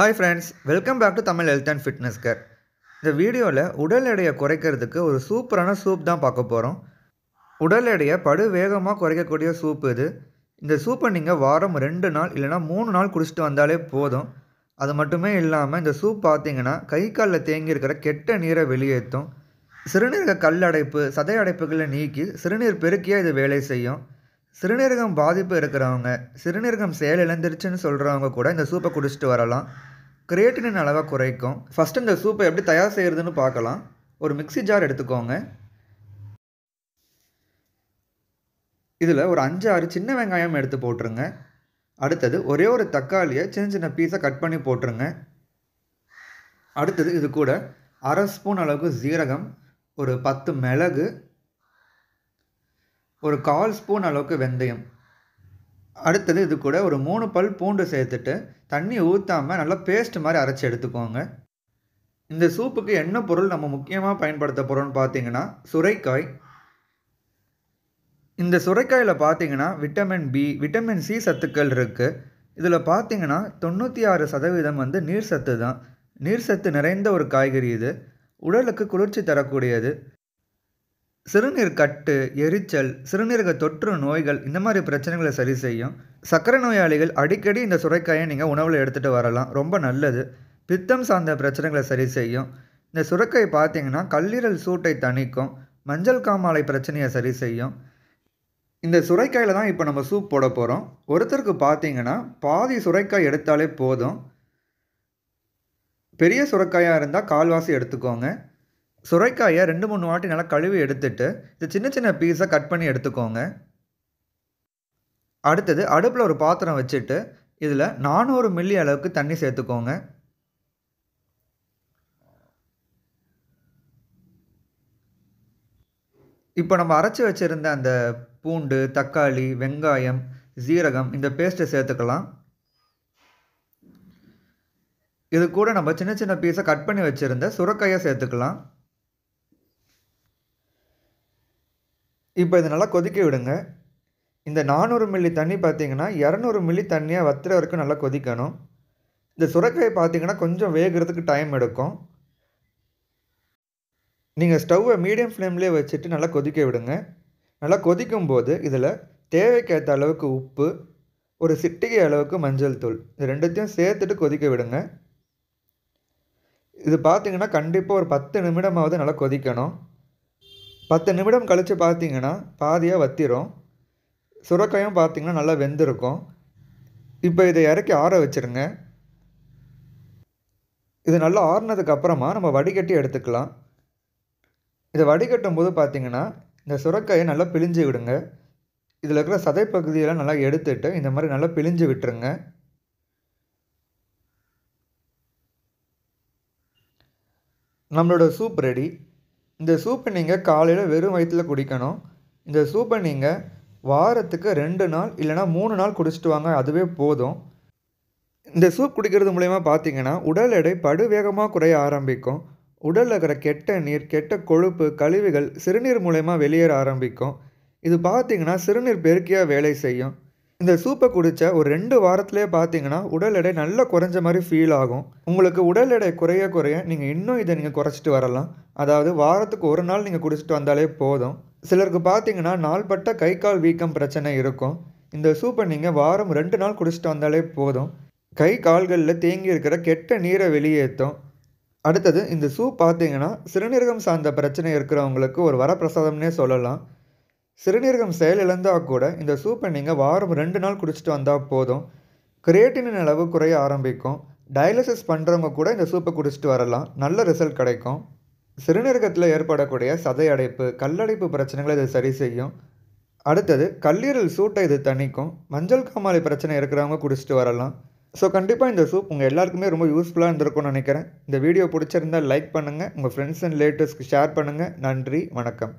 hi friends welcome back to Tamil health and fitness care இந்த வீடியோவில் உடல் எடையை குறைக்கிறதுக்கு ஒரு சூப்பரான சூப் தான் பார்க்க போகிறோம் உடல் எடையை படு வேகமாக குறைக்கக்கூடிய சூப் இது இந்த சூப்பை நீங்கள் வாரம் ரெண்டு நாள் இல்லைனா மூணு நாள் குடிச்சிட்டு வந்தாலே போதும் அது மட்டுமே இல்லாமல் இந்த சூப் பார்த்தீங்கன்னா கை காலில் தேங்கி இருக்கிற கெட்ட நீரை வெளியேற்றும் சிறுநீரக கல் அடைப்பு சதை அடைப்புகளை நீக்கி சிறுநீர் பெருக்கியே இது வேலை செய்யும் சிறுநீரகம் பாதிப்பு இருக்கிறவங்க சிறுநீரகம் செயல் இழந்துருச்சுன்னு சொல்கிறவங்க கூட இந்த சூப்பை குடிச்சிட்டு வரலாம் கிரியேட்டினின் அளவை குறைக்கும் ஃபஸ்ட்டு இந்த சூப்பை எப்படி தயார் செய்கிறதுன்னு பார்க்கலாம் ஒரு மிக்சி ஜார் எடுத்துக்கோங்க இதில் ஒரு அஞ்சு ஆறு சின்ன வெங்காயம் எடுத்து போட்டுருங்க அடுத்தது ஒரே ஒரு தக்காளியை சின்ன சின்ன பீஸை கட் பண்ணி போட்டுருங்க அடுத்தது இது கூட அரை ஸ்பூன் அளவுக்கு ஜீரகம் ஒரு பத்து மிளகு ஒரு கால் ஸ்பூன் அளவுக்கு வெந்தயம் அடுத்தது இது கூட ஒரு மூணு பல் பூண்டு சேர்த்துட்டு தண்ணி ஊற்றாமல் நல்லா பேஸ்ட் மாதிரி அரைச்சி எடுத்துக்கோங்க இந்த சூப்புக்கு என்ன பொருள் நம்ம முக்கியமாக பயன்படுத்த போகிறோம்னு பார்த்தீங்கன்னா சுரைக்காய் இந்த சுரைக்காயில் பார்த்தீங்கன்னா விட்டமின் பி விட்டமின் சி சத்துக்கள் இருக்குது இதில் பார்த்தீங்கன்னா தொண்ணூற்றி ஆறு சதவீதம் வந்து நீர் சத்து தான் நீர் சத்து நிறைந்த ஒரு காய்கறி இது உடலுக்கு குளிர்ச்சி தரக்கூடியது சிறுநீர் கட்டு எரிச்சல் சிறுநீரக தொற்று நோய்கள் இந்த மாதிரி பிரச்சனைகளை சரி செய்யும் சர்க்கரை நோயாளிகள் அடிக்கடி இந்த சுரைக்காயை நீங்கள் உணவில் எடுத்துகிட்டு வரலாம் ரொம்ப நல்லது பித்தம் சார்ந்த பிரச்சனைகளை சரி செய்யும் இந்த சுரக்கை பார்த்தீங்கன்னா கல்லீரல் சூட்டை தணிக்கும் மஞ்சள் காமாலை பிரச்சனையை சரி செய்யும் இந்த சுரைக்காயில் தான் இப்போ நம்ம சூப் போட போகிறோம் ஒருத்தருக்கு பார்த்தீங்கன்னா பாதி சுரைக்காய் எடுத்தாலே போதும் பெரிய சுரைக்காயாக இருந்தால் கால்வாசி எடுத்துக்கோங்க சுரைக்காயை ரெண்டு மூணு வாட்டி நல்லா கழுவி எடுத்துட்டு இது சின்ன சின்ன பீஸை கட் பண்ணி எடுத்துக்கோங்க அடுத்தது அடுப்பில் ஒரு பாத்திரம் வச்சுட்டு இதில் நானூறு மில்லி அளவுக்கு தண்ணி சேர்த்துக்கோங்க இப்போ நம்ம அரைச்சி வச்சுருந்த அந்த பூண்டு தக்காளி வெங்காயம் ஜீரகம் இந்த பேஸ்ட்டை சேர்த்துக்கலாம் இது கூட நம்ம சின்ன சின்ன பீஸை கட் பண்ணி வச்சுருந்த சுரக்காயை சேர்த்துக்கலாம் இப்போ இது நல்லா கொதிக்க விடுங்க இந்த நானூறு மில்லி தண்ணி பார்த்தீங்கன்னா இரநூறு மில்லி தண்ணியாக வத்துற வரைக்கும் நல்லா கொதிக்கணும் இந்த சுரக்காய் பார்த்தீங்கன்னா கொஞ்சம் வேகிறதுக்கு டைம் எடுக்கும் நீங்கள் ஸ்டவ்வை மீடியம் ஃப்ளேம்லேயே வச்சுட்டு நல்லா கொதிக்க விடுங்க நல்லா கொதிக்கும் போது இதில் தேவைக்கேற்ற அளவுக்கு உப்பு ஒரு சிட்டிகை அளவுக்கு மஞ்சள் தூள் இது ரெண்டுத்தையும் சேர்த்துட்டு கொதிக்க விடுங்க இது பார்த்திங்கன்னா கண்டிப்பாக ஒரு பத்து நிமிடமாவது நல்லா கொதிக்கணும் பத்து நிமிடம் கழித்து பார்த்தீங்கன்னா பாதியாக வத்திரும் சுரக்காயும் பார்த்திங்கன்னா நல்லா வெந்திருக்கும் இப்போ இதை இறக்கி ஆற வச்சுருங்க இது நல்லா ஆறுனதுக்கப்புறமா நம்ம வடிகட்டி எடுத்துக்கலாம் இதை வடிகட்டும் போது பார்த்திங்கன்னா இந்த சுரக்காயை நல்லா பிழிஞ்சு விடுங்க இதில் இருக்கிற சதை பகுதியெல்லாம் நல்லா எடுத்துட்டு இந்த மாதிரி நல்லா பிழிஞ்சு விட்டுருங்க நம்மளோட சூப் ரெடி இந்த சூப்பை நீங்கள் காலையில் வெறும் வயிற்றில் குடிக்கணும் இந்த சூப்பை நீங்கள் வாரத்துக்கு ரெண்டு நாள் இல்லைனா மூணு நாள் குடிச்சிட்டு வாங்க அதுவே போதும் இந்த சூப் குடிக்கிறது மூலயமா பார்த்தீங்கன்னா உடல் எடை படுவேகமாக குறைய ஆரம்பிக்கும் உடலில் இருக்கிற கெட்ட நீர் கெட்ட கொழுப்பு கழிவுகள் சிறுநீர் மூலயமா வெளியேற ஆரம்பிக்கும் இது பார்த்திங்கன்னா சிறுநீர் பெருக்கியாக வேலை செய்யும் இந்த சூப்பை குடித்த ஒரு ரெண்டு வாரத்திலே பார்த்தீங்கன்னா உடல் எடை நல்லா குறைஞ்ச மாதிரி ஃபீல் ஆகும் உங்களுக்கு உடல் எடை குறைய குறைய நீங்கள் இன்னும் இதை நீங்கள் குறைச்சிட்டு வரலாம் அதாவது வாரத்துக்கு ஒரு நாள் நீங்கள் குடிச்சிட்டு வந்தாலே போதும் சிலருக்கு பார்த்தீங்கன்னா நாள்பட்ட கை கால் வீக்கம் பிரச்சனை இருக்கும் இந்த சூப்பை நீங்கள் வாரம் ரெண்டு நாள் குடிச்சிட்டு வந்தாலே போதும் கை கால்களில் தேங்கி இருக்கிற கெட்ட நீரை வெளியேற்றும் அடுத்தது இந்த சூப் பார்த்தீங்கன்னா சிறுநீரகம் சார்ந்த பிரச்சனை இருக்கிறவங்களுக்கு ஒரு வரப்பிரசாதம்னே சொல்லலாம் சிறுநீரகம் செயலிழந்தால் கூட இந்த சூப்பை நீங்கள் வாரம் ரெண்டு நாள் குடிச்சிட்டு வந்தால் போதும் கிரியேட்டினின் அளவு குறைய ஆரம்பிக்கும் டயாலிசிஸ் பண்ணுறவங்க கூட இந்த சூப்பை குடிச்சிட்டு வரலாம் நல்ல ரிசல்ட் கிடைக்கும் சிறுநீரகத்தில் ஏற்படக்கூடிய சதை அடைப்பு கல்லடைப்பு பிரச்சனைகளை இது சரி செய்யும் அடுத்தது கல்லீரல் சூட்டை இது தணிக்கும் மஞ்சள் காமாலை பிரச்சனை இருக்கிறவங்க குடிச்சிட்டு வரலாம் ஸோ கண்டிப்பாக இந்த சூப் உங்கள் எல்லாருக்குமே ரொம்ப யூஸ்ஃபுல்லாக இருந்திருக்கும்னு நினைக்கிறேன் இந்த வீடியோ பிடிச்சிருந்தால் லைக் பண்ணுங்கள் உங்கள் ஃப்ரெண்ட்ஸ் அண்ட் ரிலேட்டிவ்ஸ்க்கு ஷேர் பண்ணுங்கள் நன்றி வணக்கம்